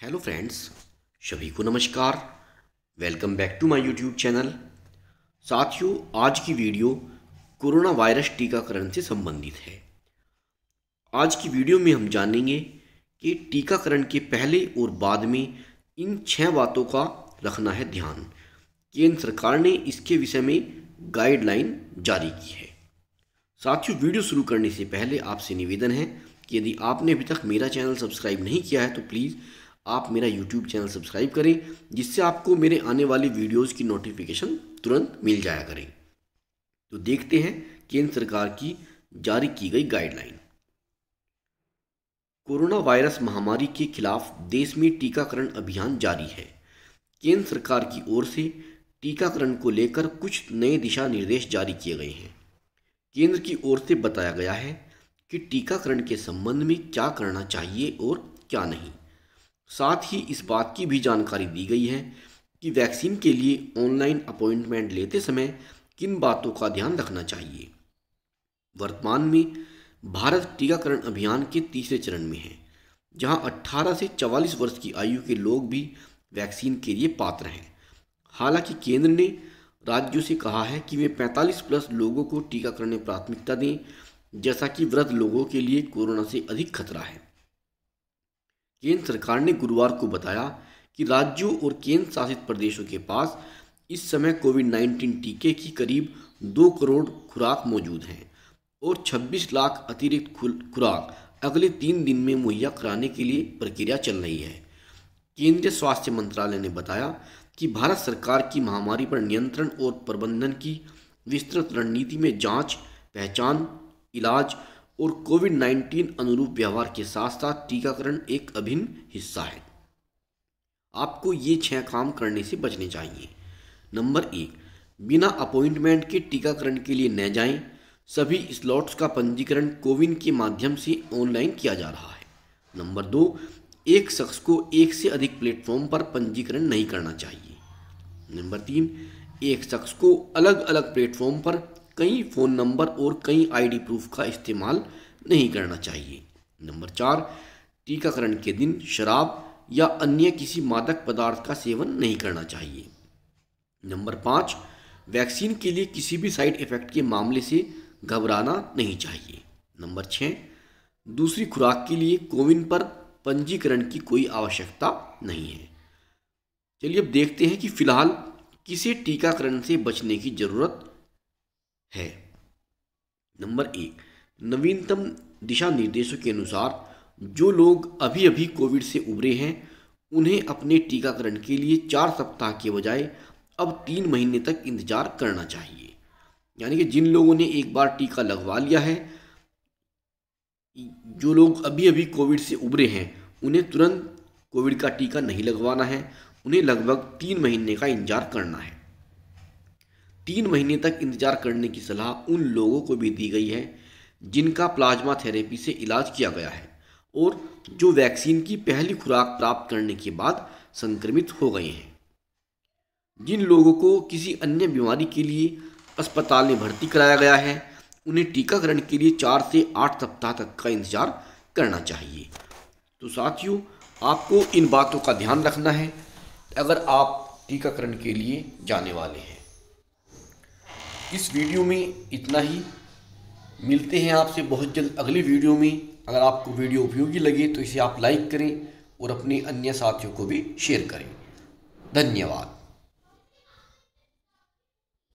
hello friends सभी को नमस्कार welcome back to my YouTube channel साथियों आज की वीडियो कोरोना वायरस टीकाकरण से संबंधित है आज की वीडियो में हम जानेंगे कि टीकाकरण के पहले और बाद में इन छह बातों का रखना है ध्यान केंद्र सरकार ने इसके विषय में गाइडलाइन जारी की है साथियों वीडियो शुरू करने से पहले आपसे निवेदन है कि यदि आपने अभी तक मेरा चैनल सब्सक्राइब नहीं किया है तो प्लीज़ आप मेरा यूट्यूब चैनल सब्सक्राइब करें जिससे आपको मेरे आने वाली वीडियोज़ की नोटिफिकेशन तुरंत मिल जाया करें तो देखते हैं केंद्र सरकार की जारी की गई गाइडलाइन कोरोना वायरस महामारी के खिलाफ देश में टीकाकरण अभियान जारी है केंद्र सरकार की ओर से टीकाकरण को लेकर कुछ नए दिशा निर्देश जारी किए गए हैं केंद्र की ओर से बताया गया है कि टीकाकरण के संबंध में क्या करना चाहिए और क्या नहीं साथ ही इस बात की भी जानकारी दी गई है कि वैक्सीन के लिए ऑनलाइन अपॉइंटमेंट लेते समय किन बातों का ध्यान रखना चाहिए वर्तमान में भारत टीकाकरण अभियान के तीसरे चरण में है जहां 18 से 44 वर्ष की आयु के लोग भी वैक्सीन के लिए पात्र हैं हालांकि केंद्र ने राज्यों से कहा है कि वे 45 प्लस लोगों को टीकाकरण में प्राथमिकता दें जैसा कि वृद्ध लोगों के लिए कोरोना से अधिक खतरा है केंद्र सरकार ने गुरुवार को बताया कि राज्यों और केंद्र शासित प्रदेशों के पास इस समय कोविड नाइन्टीन टीके की करीब दो करोड़ खुराक मौजूद हैं और 26 लाख अतिरिक्त खुराक अगले तीन दिन में मुहैया कराने के लिए प्रक्रिया चल रही है केंद्रीय स्वास्थ्य मंत्रालय ने बताया कि भारत सरकार की महामारी पर नियंत्रण और प्रबंधन की विस्तृत रणनीति में जांच, पहचान इलाज और कोविड 19 अनुरूप व्यवहार के साथ साथ टीकाकरण एक अभिन्न हिस्सा है आपको ये छह काम करने से बचने चाहिए नंबर एक बिना अपॉइंटमेंट के टीकाकरण के लिए न जाएं सभी स्लॉट्स का पंजीकरण कोविन के माध्यम से ऑनलाइन किया जा रहा है नंबर दो एक शख्स को एक से अधिक प्लेटफॉर्म पर पंजीकरण नहीं करना चाहिए नंबर तीन एक शख्स को अलग अलग प्लेटफॉर्म पर कई फ़ोन नंबर और कई आईडी प्रूफ का इस्तेमाल नहीं करना चाहिए नंबर चार टीकाकरण के दिन शराब या अन्य किसी मादक पदार्थ का सेवन नहीं करना चाहिए नंबर पाँच वैक्सीन के लिए किसी भी साइड इफ़ेक्ट के मामले से घबराना नहीं चाहिए नंबर छः दूसरी खुराक के लिए कोविन पर पंजीकरण की कोई आवश्यकता नहीं है चलिए अब देखते हैं कि फ़िलहाल किसे टीकाकरण से बचने की ज़रूरत है नंबर एक नवीनतम दिशा निर्देशों के अनुसार जो लोग अभी अभी कोविड से उभरे हैं उन्हें अपने टीकाकरण के लिए चार सप्ताह के बजाय अब तीन महीने तक इंतजार करना चाहिए यानी कि जिन लोगों ने एक बार टीका लगवा लिया है जो लोग अभी अभी कोविड से उभरे हैं उन्हें तुरंत कोविड का टीका नहीं लगवाना है उन्हें लगभग तीन महीने का इंतजार करना है तीन महीने तक इंतजार करने की सलाह उन लोगों को भी दी गई है जिनका प्लाज्मा थेरेपी से इलाज किया गया है और जो वैक्सीन की पहली खुराक प्राप्त करने के बाद संक्रमित हो गए हैं जिन लोगों को किसी अन्य बीमारी के लिए अस्पताल में भर्ती कराया गया है उन्हें टीकाकरण के लिए चार से आठ सप्ताह तक का इंतजार करना चाहिए तो साथियों आपको इन बातों का ध्यान रखना है अगर आप टीकाकरण के लिए जाने वाले हैं इस वीडियो में इतना ही मिलते हैं आपसे बहुत जल्द अगली वीडियो में अगर आपको वीडियो उपयोगी लगे तो इसे आप लाइक करें और अपने अन्य साथियों को भी शेयर करें धन्यवाद